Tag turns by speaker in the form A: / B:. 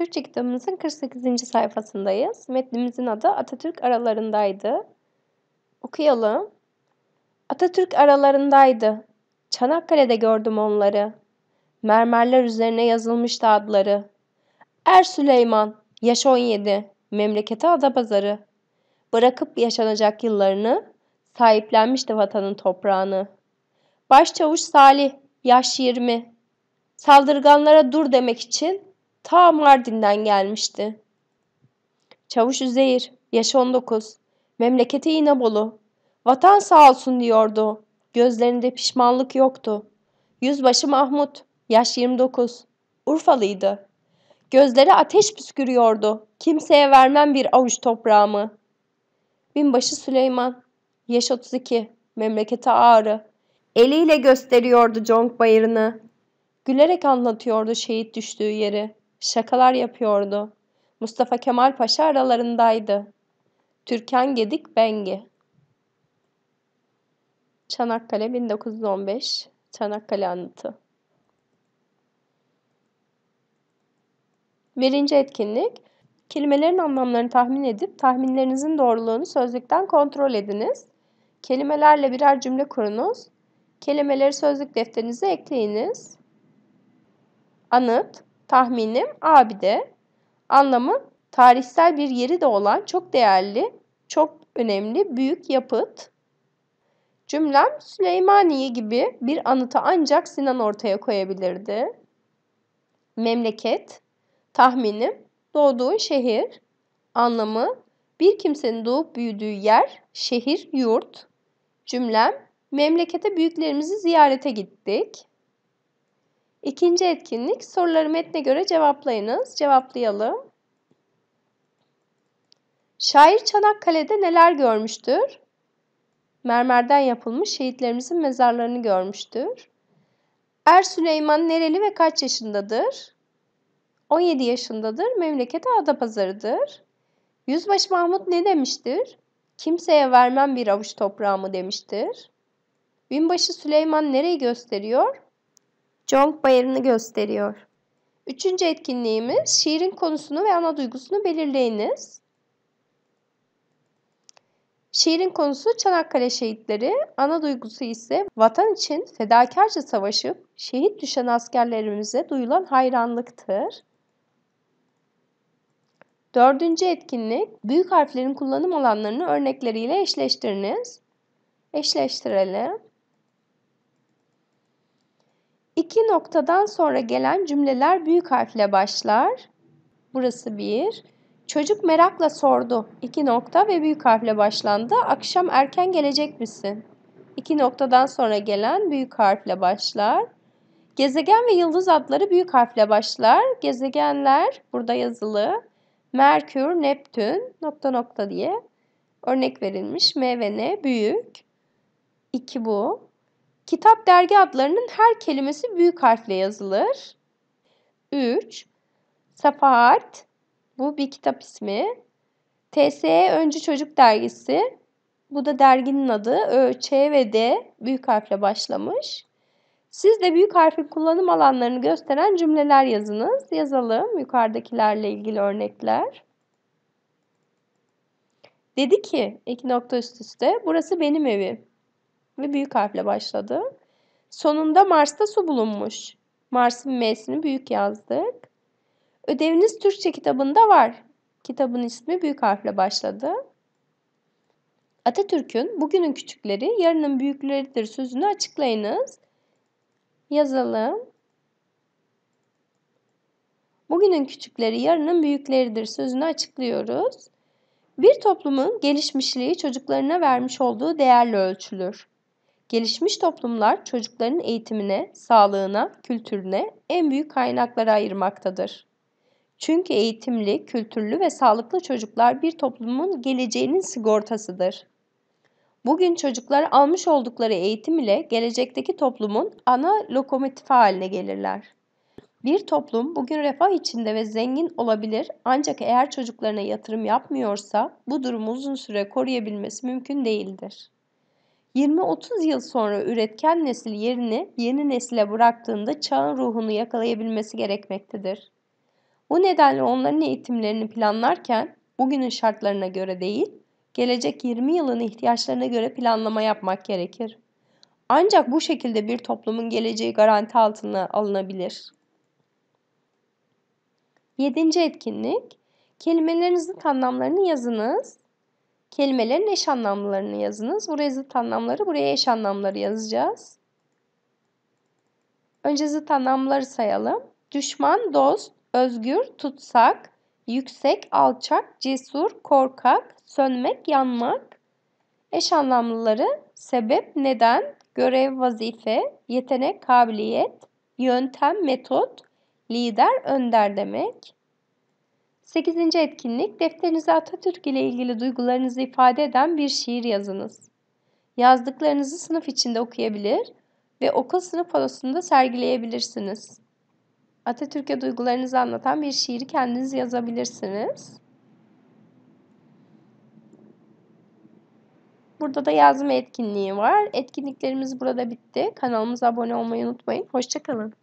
A: Türkçe kitabımızın 48. sayfasındayız. Metnimizin adı Atatürk aralarındaydı. Okuyalım. Atatürk aralarındaydı. Çanakkale'de gördüm onları. Mermerler üzerine yazılmıştı adları. Er Süleyman, yaş 17, memleketi Adapazarı. Bırakıp yaşanacak yıllarını, sahiplenmişti vatanın toprağını. Başçavuş Salih, yaş 20. Saldırganlara dur demek için Ta Mardin'den gelmişti. Çavuş Üzeyir, yaş 19. Memleketi İnebolu. Vatan sağ olsun diyordu. Gözlerinde pişmanlık yoktu. Yüzbaşı Mahmut, yaş 29. Urfalıydı. Gözleri ateş püskürüyordu. Kimseye vermem bir avuç toprağımı. Binbaşı Süleyman, yaş 32. Memleketi Ağrı. Eliyle gösteriyordu Conk Bayırı'nı. Gülerek anlatıyordu şehit düştüğü yeri. Şakalar yapıyordu. Mustafa Kemal Paşa aralarındaydı. Türkan Gedik Bengi Çanakkale 1915 Çanakkale Anıtı Birinci etkinlik Kelimelerin anlamlarını tahmin edip tahminlerinizin doğruluğunu sözlükten kontrol ediniz. Kelimelerle birer cümle kurunuz. Kelimeleri sözlük defterinize ekleyiniz. Anıt Tahminim abide anlamı tarihsel bir yeri de olan çok değerli, çok önemli büyük yapıt. Cümlem Süleymaniye gibi bir anıtı ancak Sinan ortaya koyabilirdi. Memleket, tahminim doğduğu şehir, anlamı bir kimsenin doğup büyüdüğü yer, şehir, yurt. Cümlem memlekete büyüklerimizi ziyarete gittik. İkinci etkinlik soruları metne göre cevaplayınız. Cevaplayalım. Şair Çanakkale'de neler görmüştür? Mermerden yapılmış şehitlerimizin mezarlarını görmüştür. Er Süleyman nereli ve kaç yaşındadır? 17 yaşındadır, memleketi Adapazarı'dır. Yüzbaşı Mahmut ne demiştir? Kimseye vermem bir avuç toprağımı demiştir. Binbaşı Süleyman nereyi gösteriyor? Jong bayarını gösteriyor. Üçüncü etkinliğimiz şiirin konusunu ve ana duygusunu belirleyiniz. Şiirin konusu Çanakkale şehitleri, ana duygusu ise vatan için fedakarca savaşıp şehit düşen askerlerimize duyulan hayranlıktır. Dördüncü etkinlik, büyük harflerin kullanım alanlarını örnekleriyle eşleştiriniz. Eşleştirelim. İki noktadan sonra gelen cümleler büyük harfle başlar. Burası bir. Çocuk merakla sordu. İki nokta ve büyük harfle başlandı. Akşam erken gelecek misin? İki noktadan sonra gelen büyük harfle başlar. Gezegen ve yıldız adları büyük harfle başlar. Gezegenler burada yazılı. Merkür, Neptün, nokta nokta diye örnek verilmiş. M ve N büyük. İki bu. Kitap dergi adlarının her kelimesi büyük harfle yazılır. 3. Safahat. Bu bir kitap ismi. TSE Öncü Çocuk Dergisi. Bu da derginin adı. Ö, Ç ve D büyük harfle başlamış. Siz de büyük harfin kullanım alanlarını gösteren cümleler yazınız. Yazalım yukarıdakilerle ilgili örnekler. Dedi ki iki nokta üst üste burası benim evim ve büyük harfle başladı. Sonunda Mars'ta su bulunmuş. Mars'ın M'sini büyük yazdık. Ödeviniz Türkçe kitabında var. Kitabın ismi büyük harfle başladı. Atatürk'ün bugünün küçükleri yarının büyükleridir sözünü açıklayınız. Yazalım. Bugünün küçükleri yarının büyükleridir sözünü açıklıyoruz. Bir toplumun gelişmişliği çocuklarına vermiş olduğu değerle ölçülür. Gelişmiş toplumlar çocukların eğitimine, sağlığına, kültürüne en büyük kaynakları ayırmaktadır. Çünkü eğitimli, kültürlü ve sağlıklı çocuklar bir toplumun geleceğinin sigortasıdır. Bugün çocuklar almış oldukları eğitim ile gelecekteki toplumun ana lokomotifi haline gelirler. Bir toplum bugün refah içinde ve zengin olabilir ancak eğer çocuklarına yatırım yapmıyorsa bu durumu uzun süre koruyabilmesi mümkün değildir. 20-30 yıl sonra üretken nesil yerini yeni nesile bıraktığında çağın ruhunu yakalayabilmesi gerekmektedir. Bu nedenle onların eğitimlerini planlarken bugünün şartlarına göre değil, gelecek 20 yılın ihtiyaçlarına göre planlama yapmak gerekir. Ancak bu şekilde bir toplumun geleceği garanti altına alınabilir. Yedinci etkinlik Kelimelerinizin anlamlarını yazınız kelimelerin eş anlamlarını yazınız. Buraya zıt anlamları, buraya eş anlamları yazacağız. Önce zıt anlamları sayalım. Düşman, dost, özgür, tutsak, yüksek, alçak, cesur, korkak, sönmek, yanmak. Eş anlamlıları sebep, neden, görev, vazife, yetenek, kabiliyet, yöntem, metot, lider, önder demek. 8. etkinlik defterinize Atatürk ile ilgili duygularınızı ifade eden bir şiir yazınız. Yazdıklarınızı sınıf içinde okuyabilir ve okul sınıf odasında sergileyebilirsiniz. Atatürk'e duygularınızı anlatan bir şiiri kendiniz yazabilirsiniz. Burada da yazma etkinliği var. Etkinliklerimiz burada bitti. Kanalımıza abone olmayı unutmayın. Hoşçakalın.